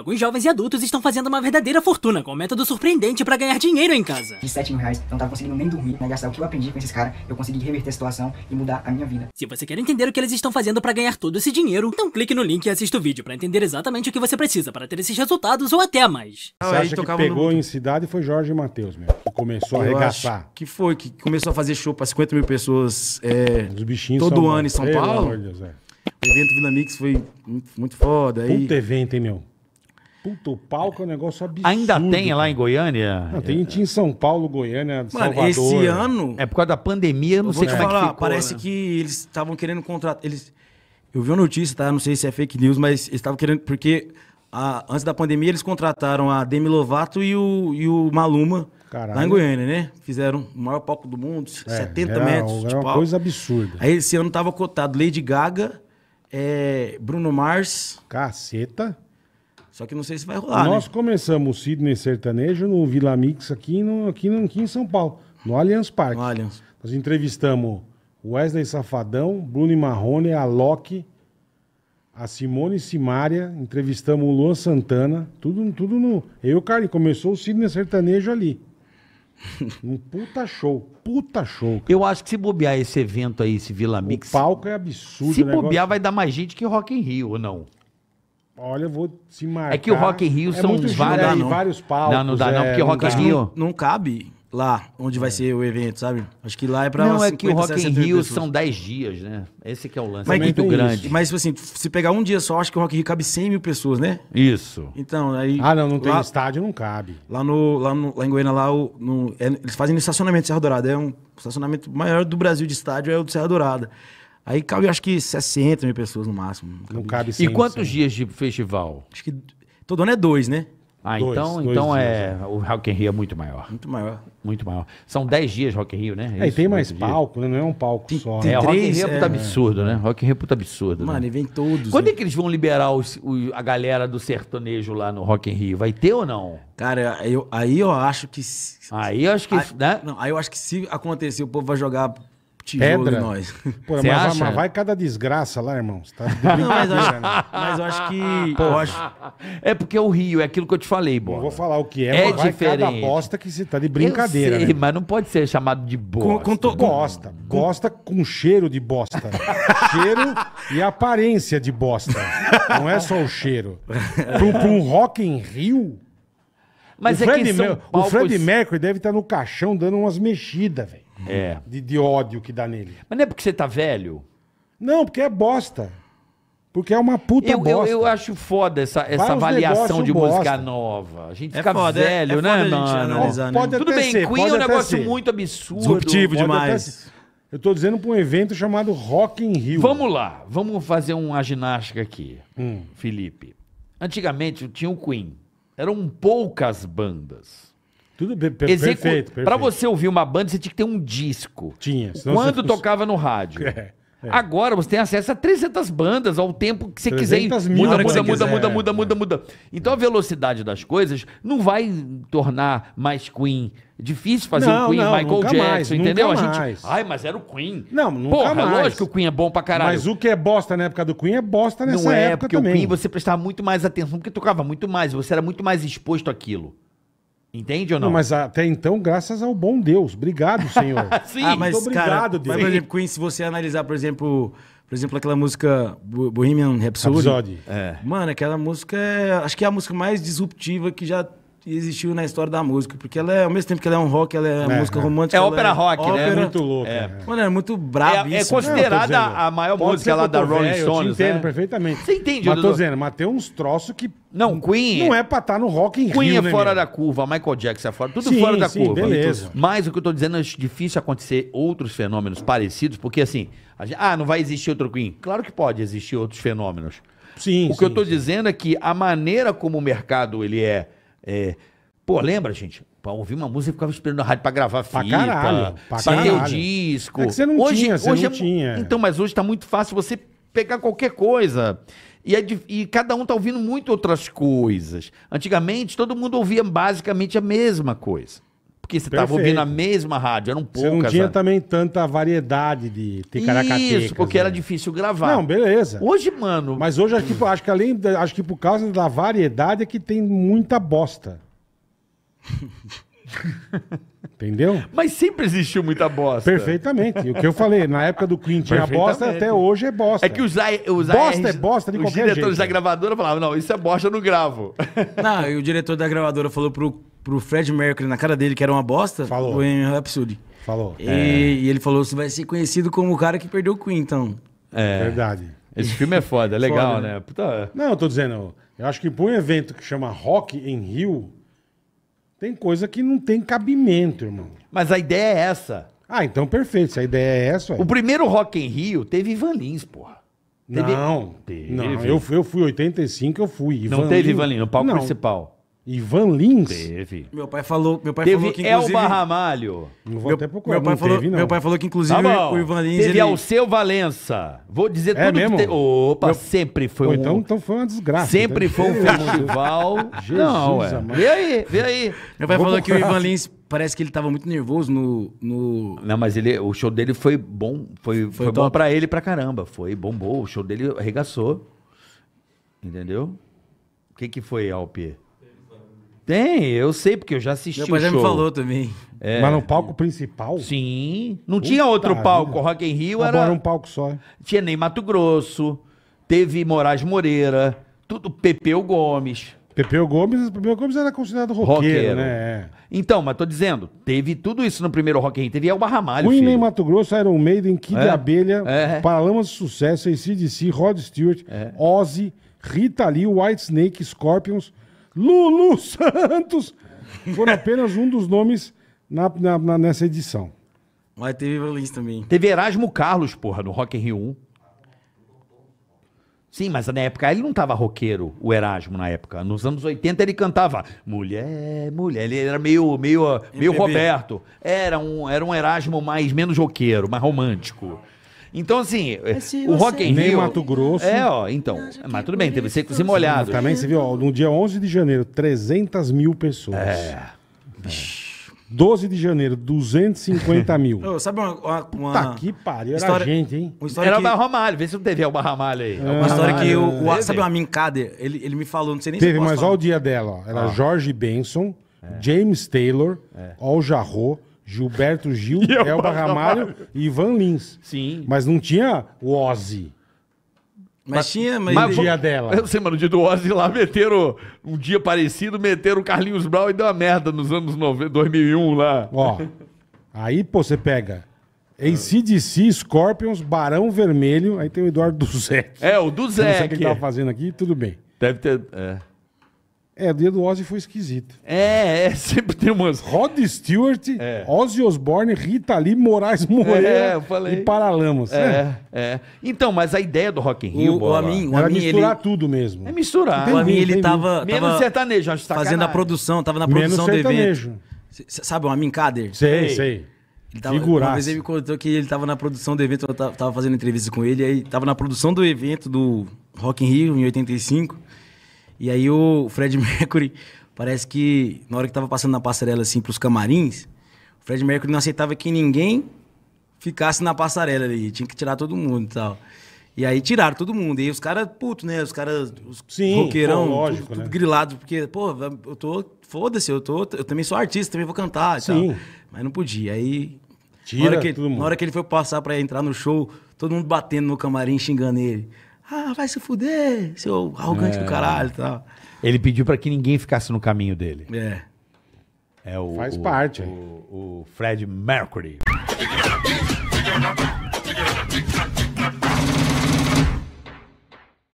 alguns jovens e adultos estão fazendo uma verdadeira fortuna com um método surpreendente para ganhar dinheiro em casa. De 7 mil reais, não tava conseguindo nem dormir, né? Gastar o que eu aprendi com esses caras, eu consegui reverter a situação e mudar a minha vida. Se você quer entender o que eles estão fazendo para ganhar todo esse dinheiro, então clique no link e assista o vídeo para entender exatamente o que você precisa para ter esses resultados ou até mais. Você acha que pegou no... em cidade foi Jorge Matheus, meu? Que começou a arregaçar. que foi, que começou a fazer show para 50 mil pessoas é, bichinhos todo ano em São Paulo. Deus, é. O evento Vila Mix foi muito, muito foda. Puta e... evento, hein, meu? Puta, o palco é um negócio absurdo. Ainda tem cara. lá em Goiânia? Não, tem em São Paulo, Goiânia, Mano, Salvador. esse ano... É por causa da pandemia, eu não sei como falar, é que ficou, Parece né? que eles estavam querendo contratar... Eles... Eu vi uma notícia, tá? Não sei se é fake news, mas eles estavam querendo... Porque a... antes da pandemia eles contrataram a Demi Lovato e o, e o Maluma. Caralho. Lá em Goiânia, né? Fizeram o maior palco do mundo, é, 70 era, metros. Era de uma coisa absurda. Aí esse ano tava cotado Lady Gaga, é... Bruno Mars... Caceta... Só que não sei se vai rolar. Nós né? começamos o Sidney Sertanejo no Vila Mix aqui, no, aqui, no, aqui em São Paulo, no Allianz Parque. No Allianz. Nós entrevistamos Wesley Safadão, Bruno Marrone, a Loki, a Simone Simária, entrevistamos o Luan Santana, tudo, tudo no. Eu, cara, começou o Sidney Sertanejo ali. Um puta show, puta show. Cara. Eu acho que se bobear esse evento aí, esse Vila Mix. O palco é absurdo, Se bobear, vai dar mais gente que Rock in Rio, ou não? Olha, eu vou se marcar. É que o Rock in Rio é são vários, vários, não. vários palcos. Não, não dá não, é, porque o Rock in Rio... Não, cabe lá onde vai ser o evento, sabe? Acho que lá é pra Não, é que o Rock in Rio pessoas. são 10 dias, né? Esse que é o lance, mas, é muito grande. Isso. Mas, tipo assim, se pegar um dia só, acho que o Rock in Rio cabe 100 mil pessoas, né? Isso. Então, aí... Ah, não, não tem lá, estádio, não cabe. Lá, no, lá, no, lá em Goiânia, lá, o, no, é, eles fazem no estacionamento de Serra Dourada. É um estacionamento maior do Brasil de estádio, é o de Serra Dourada. Aí cabe, acho que 60 mil pessoas no máximo. Não cabe 100, E quantos 100. dias de festival? Acho que todo ano é dois, né? Ah, dois, então, dois então é, é o Rock in Rio é muito maior. Muito maior. Muito maior. São 10 dias Rock in Rio, né? É, e tem mais palco, né? Não é um palco tem, só. Tem é, três, Rock in Rio é puta é. absurdo, né? Rock in Rio é puta absurdo. Mano, né? e vem todos. Quando né? é que eles vão liberar os, a galera do sertanejo lá no Rock in Rio? Vai ter ou não? Cara, eu, aí eu acho que... Aí eu acho que... Aí, né? não, aí eu acho que se acontecer, o povo vai jogar Pedra? nós. Pô, mas, vai- mas vai cada desgraça lá, irmão. Você tá de Não, mas, eu acho, brincadeira, né? mas eu acho que. Eu acho, É porque o Rio, é aquilo que eu te falei, bola. Eu vou falar o que é, É mas vai cada bosta que você tá de brincadeira, Eu né? sei, né? mas não pode ser chamado de bosta. com, com to- com- Bosta. Bosta com cheiro de bosta. cheiro e aparência de bosta. Não é só o cheiro. Pra um, pra um rock em Rio, Mas o, é que Fred são Mer- o Fred Mercury deve estar tá no caixão dando umas mexidas, velho. É. De, de ódio que dá nele. Mas não é porque você tá velho? Não, porque é bosta. Porque é uma puta eu, bosta. Eu, eu acho foda essa, essa avaliação de bosta. música nova. A gente é fica foda, é velho, é, é né, mano? Analisar, não, né? Tudo bem, ser, Queen é um negócio ser. muito absurdo. Disruptivo demais. Eu tô dizendo pra um evento chamado Rock in Rio. Vamos lá, vamos fazer uma ginástica aqui, hum. Felipe. Antigamente tinha o Queen. Eram poucas bandas. Tudo per Execu... É perfeito, Pra você ouvir uma banda, você tinha que ter um disco. Tinha. Quando você... tocava no rádio. É. É. Agora você tem acesso a 300 bandas ao tempo que você quiser. Mil, muda, muda, muda, muda, muda, muda, muda. Então a velocidade das coisas não vai tornar mais Queen. Difícil fazer não, um Queen, não, Michael Jackson, mais, entendeu? A gente. Mais. Ai, mas era o Queen. Não, nunca Porra, mais. lógico que o Queen é bom pra caralho. Mas o que é bosta na época do Queen é bosta nessa não é, época porque também. o Queen você prestava muito mais atenção, porque tocava muito mais, você era muito mais exposto àquilo. Entende ou não? não? Mas até então, graças ao bom Deus. Obrigado, Senhor. Sim, ah, mas, obrigado, cara, Deus. Mas, por exemplo, Queen, se você analisar, por exemplo, por exemplo, aquela música Bohemian Rhapsody. Rhapsody. É. Mano, aquela música é. Acho que é a música mais disruptiva que já existiu na história da música. Porque ela é, ao mesmo tempo que ela é um rock, ela é, é música é. romântica. É ópera é rock, né? ópera. É. né? É muito louco. É. Mano, é muito é, brabo é, é, considerada a maior Pode música lá da Rolling Stones. Eu entendo né? perfeitamente. Você entende, Mas tô dizendo, mas tem uns troços que. Não, Queen. Não é pra estar tá no rock em Queen Rio, é né, fora minha? da curva, Michael Jackson é fora, tudo sim, fora da sim, curva. Beleza. Mas o que eu tô dizendo é difícil acontecer outros fenômenos parecidos, porque assim, gente, ah, não vai existir outro Queen. Claro que pode existir outros fenômenos. Sim. O que sim, eu tô dizendo é que a maneira como o mercado ele é é, pô, lembra, gente? Pra ouvir uma música, ficava esperando a rádio pra gravar pra fita, caralho, pra o disco. É que você não hoje, tinha, você hoje não é, tinha. Então, mas hoje tá muito fácil você pegar qualquer coisa. E, é, e, cada um tá ouvindo muito outras coisas. Antigamente, todo mundo ouvia basicamente a mesma coisa. Porque você estava ouvindo a mesma rádio, um pouco. Você não tinha né? também tanta variedade de ticaracatecas. Isso, porque né? era difícil gravar. Não, beleza. Hoje, mano... Mas hoje, acho que, hum. acho que além, acho que por causa da variedade é que tem muita bosta. Entendeu? Mas sempre existiu muita bosta. Perfeitamente. O que eu falei, na época do Queen tinha bosta, até hoje é bosta. É que usar usar Bosta é bosta de qualquer Os diretores jeito. da gravadora falavam, não, isso é bosta, eu não gravo. Não, e o diretor da gravadora falou pro, pro Fred Mercury na cara dele que era uma bosta. Falou. O Em Rhapsody. Falou. E, é. e, ele falou, você vai ser conhecido como o cara que perdeu o Queen, então. É. Verdade. Esse filme é foda, é legal, foda, né? né? Puta... Não, eu tô dizendo, eu acho que pra um evento que chama Rock em Rio tem coisa que não tem cabimento, irmão. Mas a ideia é essa. Ah, então perfeito. Se a ideia é essa. O primeiro Rock em Rio teve Ivan Lins, porra. Teve... Não, teve. não eu, fui, eu fui 85, eu fui. Ivan não teve Lins. Ivan Lins no palco não. principal. Ivan Lins? Teve. Meu pai falou, meu pai teve falou que inclusive... Elba Ramalho. Não vou meu, até procurar, meu pai, falou, teve, meu pai falou que inclusive tá o Ivan Lins... Teve ele... Alceu Valença. Vou dizer é tudo mesmo? que te... Opa, meu... sempre foi Pô, um... Então, então foi uma desgraça. Sempre então. foi um festival. não, ué. Vê aí, vê aí. Meu pai vou falou procurar. que o Ivan Lins parece que ele estava muito nervoso no, no. Não, mas ele, o show dele foi bom. Foi, foi, foi bom para ele pra caramba. Foi, bombou. O show dele arregaçou. Entendeu? O que, que foi, Alpi? Tem, eu sei, porque eu já assisti Depois o show. já me falou também. É. Mas no palco principal? Sim. Não Puta tinha outro palco. Vida. Rock in Rio era... Agora um palco só. É. Tinha nem Mato Grosso, teve Moraes Moreira, tudo Pepeu Gomes. Pepeu Gomes, Pepeu Gomes era considerado roqueiro, roqueiro. né? Então, mas tô dizendo, teve tudo isso no primeiro Rock in Rio. Teve Elba Ramalho, Queen, filho. Mato Grosso, Iron Maiden, Kid é? Abelha, é. Paralamas de Sucesso, ACDC, Rod Stewart, é. Ozzy, Rita Lee, White Snake, Scorpions, Lulu Santos foram apenas um dos nomes na, na- na- nessa edição. Mas teve Valins também. Teve Erasmo Carlos, porra, no Rock in Rio 1. Sim, mas na época ele não tava roqueiro, o Erasmo, na época. Nos anos 80 ele cantava Mulher, Mulher. Ele era meio, meio, meio Roberto. Era um, era um Erasmo mais, menos roqueiro, mais romântico. Então, assim, Esse eh, o Rock in Rio... Mato Grosso. É, ó, então. Mas tudo bem, teve secos e molhados. Também você viu, ó, no dia 11 de janeiro, 300 mil pessoas. É. Bicho. É. 12 de janeiro, 250 mil. Ô, sabe uma, uma, uma... Tá que pariu, era história, gente, hein? Uma história era que... o Barramalho, vê se não teve alguma ramalha aí. É, uma história que o, o sabe uma Minkader, ele, ele me falou, não sei nem teve, se Teve, mas olha o dia dela, ó. Era ah. Jorge Benson, é. James Taylor, é. Al Jarro, Gilberto Gil, Elba Elba Ramalho. e Ivan Lins. Sim. Mas não tinha o Ozzy. Mas tinha, mas. mas dia dela. Eu sei, mano, o dia do Ozzy lá meteram um dia parecido, meteram o Carlinhos Brown e deu uma merda nos anos 90, 2001 lá. Ó. Aí, pô, você pega em CDC, Scorpions, Barão Vermelho. Aí tem o Eduardo Duzek. É, o do Zé. Não sei o que ele tava fazendo aqui, tudo bem. Deve ter. É. É, o dia do Ozzy foi esquisito. É, é sempre tem umas. Rod Stewart, é. Ozzy Osbourne, Rita Lee, Moraes Moreira é, eu falei. e Paralamas. É, é, é. Então, mas a ideia do Rock in Rio, o, o Amin, o Amin, misturar ele... tudo mesmo. É misturar. Tem o Amin, ele tava, Menos tava sertanejo, acho sacanagem. Fazendo a produção, tava na produção Menos do sertanejo. evento. sabe o Amin Kader? Sei, sei. Ele tava, Figuraço. Uma vez ele me contou que ele tava na produção do evento, eu tava, tava fazendo entrevista com ele, aí tava na produção do evento do Rock in Rio, em 85... E aí o Fred Mercury, parece que na hora que tava passando na passarela assim pros camarins, o Fred Mercury não aceitava que ninguém ficasse na passarela ali, tinha que tirar todo mundo e tal. E aí tiraram todo mundo. E aí os caras, puto, né? Os caras, os Sim, roqueirão, pô, lógico, tudo, né? grilado, porque, pô, eu tô, foda-se, eu tô, eu também sou artista, também vou cantar e Sim. tal. Mas não podia. Aí, Tira na hora que, todo mundo. na hora que ele foi passar pra entrar no show, todo mundo batendo no camarim, xingando ele. Ah, vai se fuder, seu arrogante é. do caralho e tal. Ele pediu para que ninguém ficasse no caminho dele. É. É o. Faz o, parte. O, o Fred Mercury.